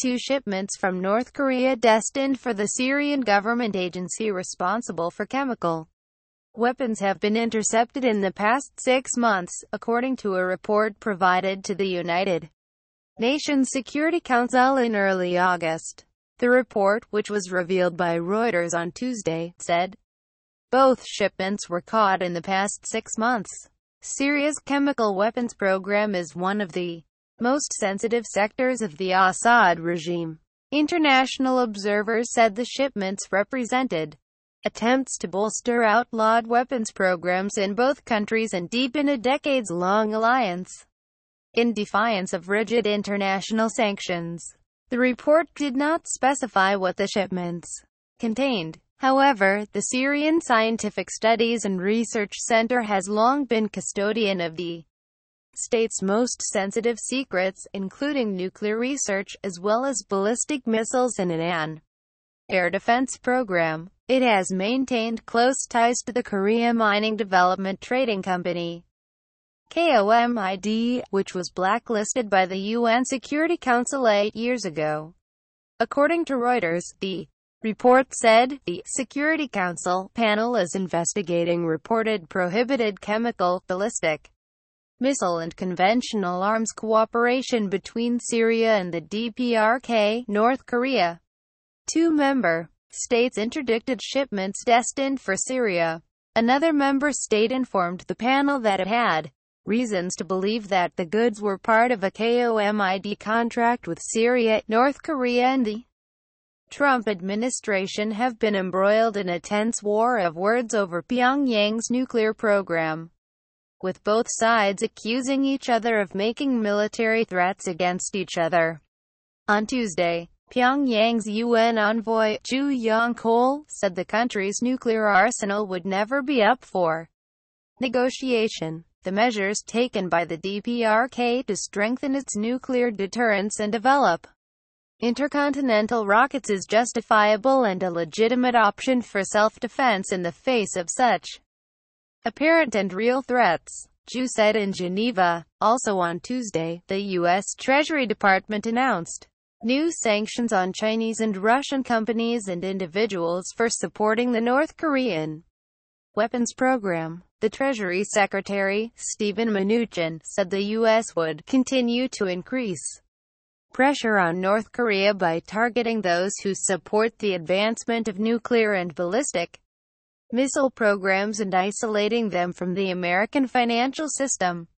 two shipments from North Korea destined for the Syrian government agency responsible for chemical weapons have been intercepted in the past six months, according to a report provided to the United Nations Security Council in early August. The report, which was revealed by Reuters on Tuesday, said both shipments were caught in the past six months. Syria's chemical weapons program is one of the most sensitive sectors of the Assad regime. International observers said the shipments represented attempts to bolster outlawed weapons programs in both countries and deepen a decades-long alliance in defiance of rigid international sanctions. The report did not specify what the shipments contained. However, the Syrian Scientific Studies and Research Center has long been custodian of the States' most sensitive secrets, including nuclear research, as well as ballistic missiles and an air defense program. It has maintained close ties to the Korea Mining Development Trading Company, KOMID, which was blacklisted by the UN Security Council eight years ago. According to Reuters, the report said the Security Council panel is investigating reported prohibited chemical, ballistic, missile and conventional arms cooperation between Syria and the DPRK, North Korea. Two member states interdicted shipments destined for Syria. Another member state informed the panel that it had reasons to believe that the goods were part of a KOMID contract with Syria, North Korea and the Trump administration have been embroiled in a tense war of words over Pyongyang's nuclear program with both sides accusing each other of making military threats against each other. On Tuesday, Pyongyang's UN envoy, Ju Yong-kol, said the country's nuclear arsenal would never be up for negotiation. The measures taken by the DPRK to strengthen its nuclear deterrence and develop intercontinental rockets is justifiable and a legitimate option for self-defense in the face of such apparent and real threats. Ju said in Geneva. Also on Tuesday, the U.S. Treasury Department announced new sanctions on Chinese and Russian companies and individuals for supporting the North Korean weapons program. The Treasury Secretary, Stephen Mnuchin, said the U.S. would continue to increase pressure on North Korea by targeting those who support the advancement of nuclear and ballistic missile programs and isolating them from the American financial system.